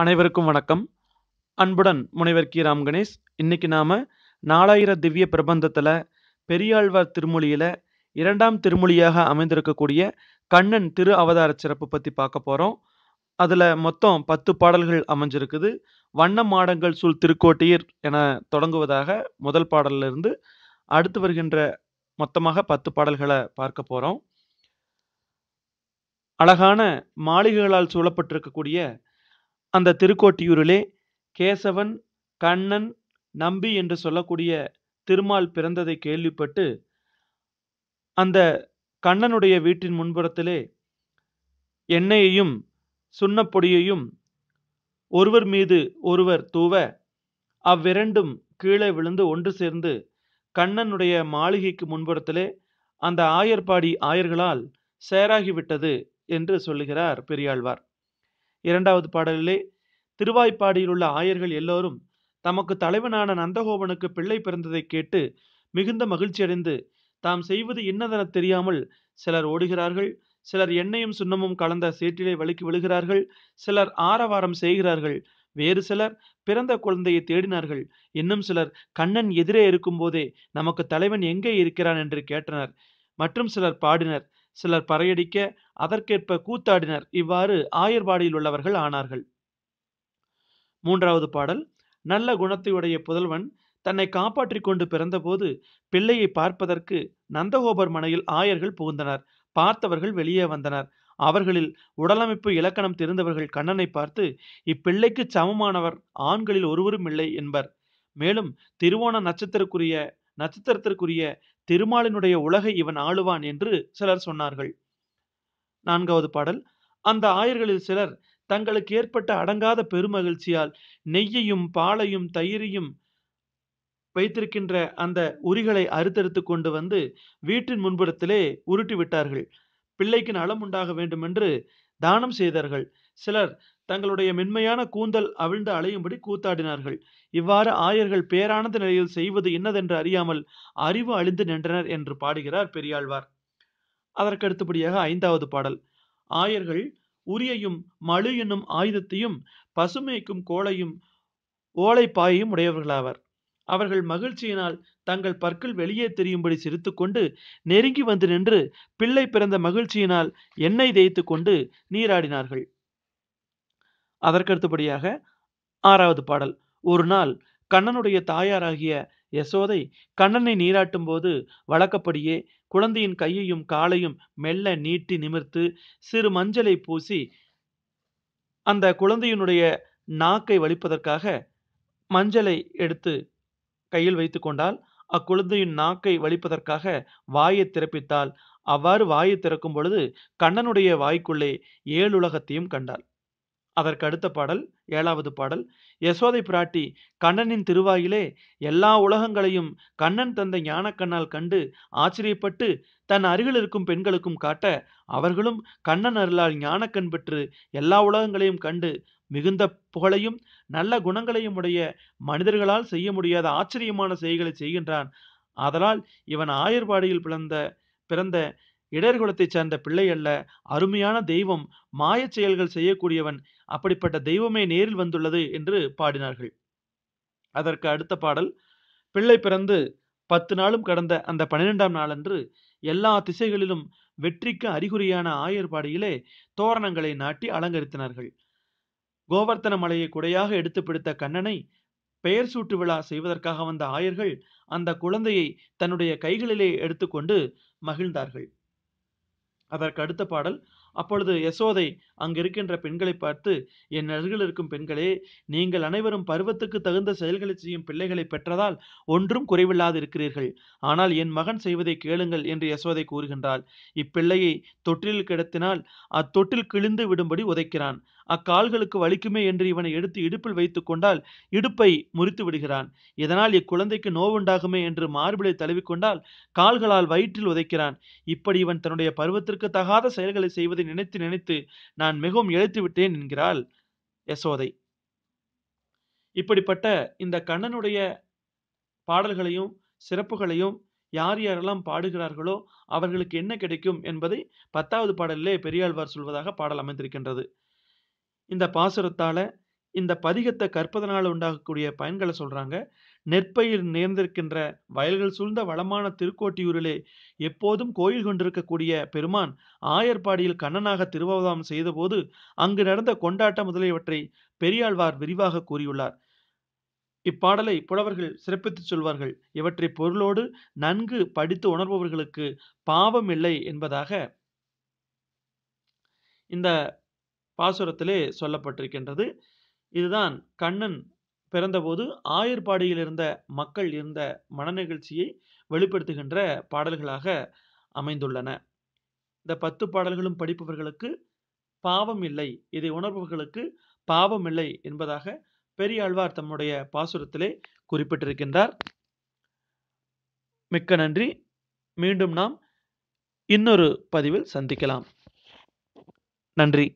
அனைவருக்கும் வணக்கம் அன்புடன் முனைவர் கி ராம் கணேஷ் இன்னைக்கு நாம் நாலாயிர திவ்ய பிரபந்தத்தில் பெரியாழ்வார் திருமொழியில் இரண்டாம் திருமொழியாக அமைந்திருக்கக்கூடிய கண்ணன் திரு அவதார சிறப்பு பற்றி பார்க்க போகிறோம் அதில் மொத்தம் பத்து பாடல்கள் அமைஞ்சிருக்குது வண்ண மாடங்கள் சூழ் திருக்கோட்டியர் என தொடங்குவதாக முதல் இருந்து அடுத்து வருகின்ற மொத்தமாக பத்து பாடல்களை பார்க்க போகிறோம் அழகான மாளிகைகளால் சூழப்பட்டிருக்கக்கூடிய அந்த திருக்கோட்டியூரிலே கேசவன் கண்ணன் நம்பி என்று சொல்லக்கூடிய திருமால் பிறந்ததை கேள்விப்பட்டு அந்த கண்ணனுடைய வீட்டின் முன்புறத்திலே எண்ணெயையும் சுண்ணப்பொடியையும் ஒருவர் மீது ஒருவர் தூவ அவ்விரண்டும் கீழே விழுந்து ஒன்று சேர்ந்து கண்ணனுடைய மாளிகைக்கு முன்புறத்திலே அந்த ஆயர்பாடி ஆயர்களால் சேராகிவிட்டது என்று சொல்லுகிறார் பெரியாழ்வார் இரண்டாவது பாடலிலே உள்ள ஆயர்கள் எல்லோரும் தமக்கு தலைவனான நந்தகோபனுக்கு பிள்ளை பிறந்ததை கேட்டு மிகுந்த மகிழ்ச்சியடைந்து தாம் செய்வது இன்னதென தெரியாமல் சிலர் ஓடுகிறார்கள் சிலர் எண்ணெயும் சுண்ணமும் கலந்த சேற்றிலே வழுக்கி விழுகிறார்கள் சிலர் ஆரவாரம் செய்கிறார்கள் வேறு சிலர் பிறந்த குழந்தையை தேடினார்கள் இன்னும் சிலர் கண்ணன் எதிரே இருக்கும்போதே நமக்கு தலைவன் எங்கே இருக்கிறான் என்று கேட்டனர் மற்றும் சிலர் பாடினர் சிலர் பறையடிக்க அதற்கேற்ப கூத்தாடினர் இவ்வாறு ஆயர்பாடியில் உள்ளவர்கள் ஆனார்கள் மூன்றாவது பாடல் நல்ல குணத்தையுடைய புதல்வன் தன்னை காப்பாற்றி கொண்டு பிறந்தபோது பிள்ளையை பார்ப்பதற்கு நந்தகோபர் மனையில் ஆயர்கள் புகுந்தனர் பார்த்தவர்கள் வெளியே வந்தனர் அவர்களில் உடலமைப்பு இலக்கணம் தெரிந்தவர்கள் கண்ணனை பார்த்து இப்பிள்ளைக்கு சமமானவர் ஆண்களில் ஒருவரும் இல்லை என்பர் மேலும் திருவோண நட்சத்திரக்குரிய நட்சத்திரத்திற்குரிய திருமாலினுடைய உலகை இவன் ஆளுவான் என்று சிலர் சொன்னார்கள் நான்காவது பாடல் அந்த ஆயர்களில் சிலர் தங்களுக்கு ஏற்பட்ட அடங்காத பெருமகிழ்ச்சியால் நெய்யையும் பாலையும் தயிரையும் வைத்திருக்கின்ற அந்த உரிகளை அறுத்தறுத்து கொண்டு வந்து வீட்டின் முன்புறத்திலே உருட்டி விட்டார்கள் பிள்ளைக்கு நலம் உண்டாக வேண்டுமென்று தானம் செய்தார்கள் சிலர் தங்களுடைய மென்மையான கூந்தல் அவிழ்ந்து அலையும்படி கூத்தாடினார்கள் இவ்வாறு ஆயர்கள் பேரானந்த நிலையில் செய்வது இன்னதென்று அறியாமல் அறிவு அழிந்து நின்றனர் என்று பாடுகிறார் பெரியாழ்வார் அதற்கு அடுத்தபடியாக ஐந்தாவது பாடல் ஆயர்கள் உரியையும் மழு என்னும் ஆயுதத்தையும் பசுமைக்கும் கோளையும் ஓலை பாயையும் உடையவர்களாவர் அவர்கள் மகிழ்ச்சியினால் தங்கள் பற்கள் வெளியே தெரியும்படி சிரித்துக்கொண்டு நெருங்கி வந்து நின்று பிள்ளை பிறந்த மகிழ்ச்சியினால் எண்ணெய் தேய்த்து கொண்டு நீராடினார்கள் அதற்கடுத்தபடியாக ஆறாவது பாடல் ஒரு நாள் கண்ணனுடைய தாயாராகிய யசோதை கண்ணனை நீராட்டும் போது வழக்கப்படியே குழந்தையின் கையையும் காலையும் மெல்ல நீட்டி நிமிர்த்து சிறு மஞ்சளை பூசி அந்த குழந்தையினுடைய நாக்கை வலிப்பதற்காக மஞ்சளை எடுத்து கையில் வைத்து கொண்டால் அக்குழந்தையின் நாக்கை வலிப்பதற்காக வாயை திறப்பித்தால் அவ்வாறு வாயை திறக்கும் பொழுது கண்ணனுடைய வாய்க்குள்ளே ஏழுலகத்தையும் கண்டாள் அதற்கு அடுத்த பாடல் ஏழாவது பாடல் யசோதை பிராட்டி கண்ணனின் திருவாயிலே எல்லா உலகங்களையும் கண்ணன் தந்த ஞானக்கண்ணால் கண்டு ஆச்சரியப்பட்டு தன் அருகில் இருக்கும் பெண்களுக்கும் காட்ட அவர்களும் கண்ணன் அருளால் ஞானக்கண் பெற்று எல்லா உலகங்களையும் கண்டு மிகுந்த புகழையும் நல்ல குணங்களையும் உடைய மனிதர்களால் செய்ய முடியாத ஆச்சரியமான செய்களை செய்கின்றான் அதனால் இவன் ஆயர்பாடியில் பிறந்த பிறந்த இடர்குலத்தை சேர்ந்த பிள்ளை அல்ல அருமையான தெய்வம் மாயச் செயல்கள் செய்யக்கூடியவன் அப்படிப்பட்ட தெய்வமே நேரில் வந்துள்ளது என்று பாடினார்கள் அதற்கு அடுத்த பாடல் பிள்ளை பிறந்து பத்து நாளும் கடந்த அந்த பன்னிரெண்டாம் நாளன்று எல்லா திசைகளிலும் வெற்றிக்கு அறிகுறியான ஆயர்பாடியிலே தோரணங்களை நாட்டி அலங்கரித்தினார்கள் கோவர்த்தன மலையை குடையாக எடுத்து பிடித்த கண்ணனை பெயர் சூட்டு விழா செய்வதற்காக வந்த ஆயர்கள் அந்த குழந்தையை தன்னுடைய கைகளிலே எடுத்துக்கொண்டு மகிழ்ந்தார்கள் அதற்கு அடுத்த பாடல் அப்பொழுது யசோதை அங்கிருக்கின்ற பெண்களை பார்த்து என் அருகில் இருக்கும் பெண்களே நீங்கள் அனைவரும் பருவத்துக்கு தகுந்த செயல்களை செய்யும் பிள்ளைகளை பெற்றதால் ஒன்றும் குறைவில்லாது இருக்கிறீர்கள் ஆனால் என் மகன் செய்வதை கேளுங்கள் என்று யசோதை கூறுகின்றாள் இப்பிள்ளையை தொற்றில் கிடத்தினால் அத்தொட்டில் கிழிந்து விடும்படி உதைக்கிறான் அக்கால்களுக்கு வலிக்குமே என்று இவனை எடுத்து இடுப்பில் வைத்து கொண்டால் இடுப்பை முறித்து விடுகிறான் இதனால் இக்குழந்தைக்கு நோவுண்டாகுமே என்று மார்பிலை தழுவிக்கொண்டால் கால்களால் வயிற்றில் உதைக்கிறான் இப்படி இவன் தன்னுடைய பருவத்திற்கு தகாத செயல்களை செய்வதை நினைத்து நினைத்து நான் மிகவும் இழைத்து விட்டேன் என்கிறாள் யசோதை இப்படிப்பட்ட இந்த கண்ணனுடைய பாடல்களையும் சிறப்புகளையும் யார் யாரெல்லாம் பாடுகிறார்களோ அவர்களுக்கு என்ன கிடைக்கும் என்பதை பத்தாவது பாடலிலே பெரியாழ்வார் சொல்வதாக பாடல் அமைந்திருக்கின்றது இந்த பாசுரத்தால் இந்த பதிகத்தை கற்பதனால் உண்டாகக்கூடிய பயன்களை சொல்கிறாங்க நெற்பயிர் நேர்ந்திருக்கின்ற வயல்கள் சூழ்ந்த வளமான திருக்கோட்டியூரிலே எப்போதும் கோயில் கொண்டிருக்கக்கூடிய பெருமான் ஆயர்பாடியில் கண்ணனாக திருவாவதாம் செய்தபோது அங்கு நடந்த கொண்டாட்டம் முதலியவற்றை பெரியாழ்வார் விரிவாக கூறியுள்ளார் இப்பாடலை புலவர்கள் சிறப்பித்துச் சொல்வார்கள் இவற்றை பொருளோடு நன்கு படித்து உணர்பவர்களுக்கு பாவம் இல்லை என்பதாக இந்த பாசுரத்திலே சொல்லப்பட்டிருக்கின்றது இதுதான் கண்ணன் பிறந்தபோது ஆயர்பாடியில் இருந்த மக்கள் இருந்த மனநிகழ்ச்சியை வெளிப்படுத்துகின்ற பாடல்களாக அமைந்துள்ளன இந்த பத்து பாடல்களும் படிப்பவர்களுக்கு பாவம் இல்லை இதை உணர்பவர்களுக்கு பாவம் இல்லை என்பதாக பெரியாழ்வார் தம்முடைய பாசுரத்திலே குறிப்பிட்டிருக்கின்றார் மிக்க நன்றி மீண்டும் நாம் இன்னொரு பதிவில் சந்திக்கலாம் நன்றி